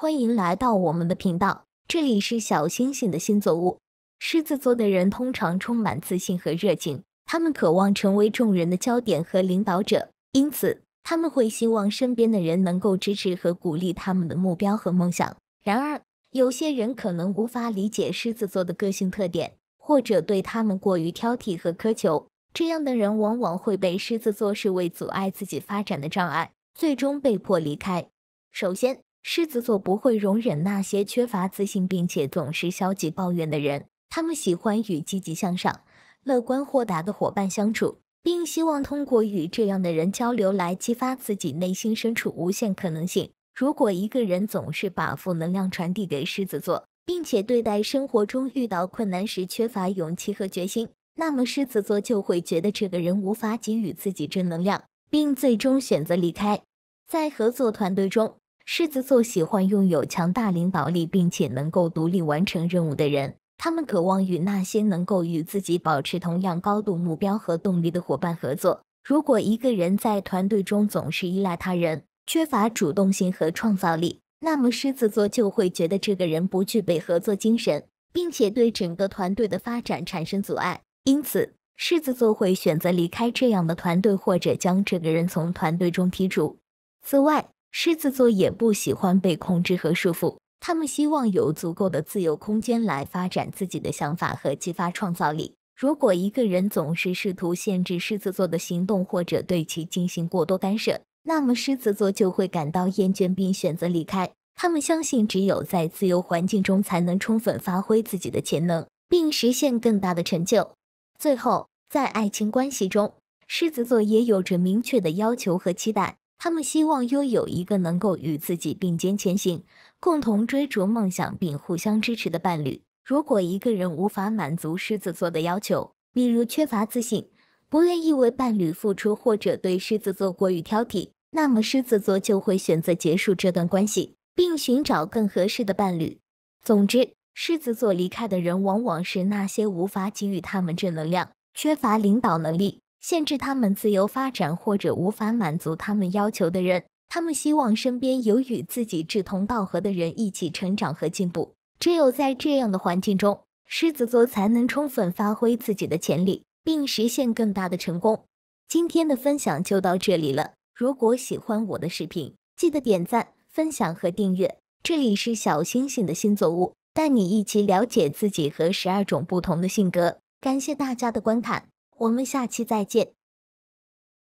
欢迎来到我们的频道，这里是小星星的星座屋。狮子座的人通常充满自信和热情，他们渴望成为众人的焦点和领导者，因此他们会希望身边的人能够支持和鼓励他们的目标和梦想。然而，有些人可能无法理解狮子座的个性特点，或者对他们过于挑剔和苛求，这样的人往往会被狮子座视为阻碍自己发展的障碍，最终被迫离开。首先，狮子座不会容忍那些缺乏自信并且总是消极抱怨的人。他们喜欢与积极向上、乐观豁达的伙伴相处，并希望通过与这样的人交流来激发自己内心深处无限可能性。如果一个人总是把负能量传递给狮子座，并且对待生活中遇到困难时缺乏勇气和决心，那么狮子座就会觉得这个人无法给予自己正能量，并最终选择离开。在合作团队中。狮子座喜欢拥有强大领导力，并且能够独立完成任务的人。他们渴望与那些能够与自己保持同样高度目标和动力的伙伴合作。如果一个人在团队中总是依赖他人，缺乏主动性和创造力，那么狮子座就会觉得这个人不具备合作精神，并且对整个团队的发展产生阻碍。因此，狮子座会选择离开这样的团队，或者将这个人从团队中踢出。此外，狮子座也不喜欢被控制和束缚，他们希望有足够的自由空间来发展自己的想法和激发创造力。如果一个人总是试图限制狮子座的行动或者对其进行过多干涉，那么狮子座就会感到厌倦并选择离开。他们相信，只有在自由环境中，才能充分发挥自己的潜能并实现更大的成就。最后，在爱情关系中，狮子座也有着明确的要求和期待。他们希望拥有一个能够与自己并肩前行、共同追逐梦想并互相支持的伴侣。如果一个人无法满足狮子座的要求，比如缺乏自信、不愿意为伴侣付出或者对狮子座过于挑剔，那么狮子座就会选择结束这段关系，并寻找更合适的伴侣。总之，狮子座离开的人往往是那些无法给予他们正能量、缺乏领导能力。限制他们自由发展或者无法满足他们要求的人，他们希望身边有与自己志同道合的人一起成长和进步。只有在这样的环境中，狮子座才能充分发挥自己的潜力，并实现更大的成功。今天的分享就到这里了。如果喜欢我的视频，记得点赞、分享和订阅。这里是小星星的星座屋，带你一起了解自己和十二种不同的性格。感谢大家的观看。我们下期再见。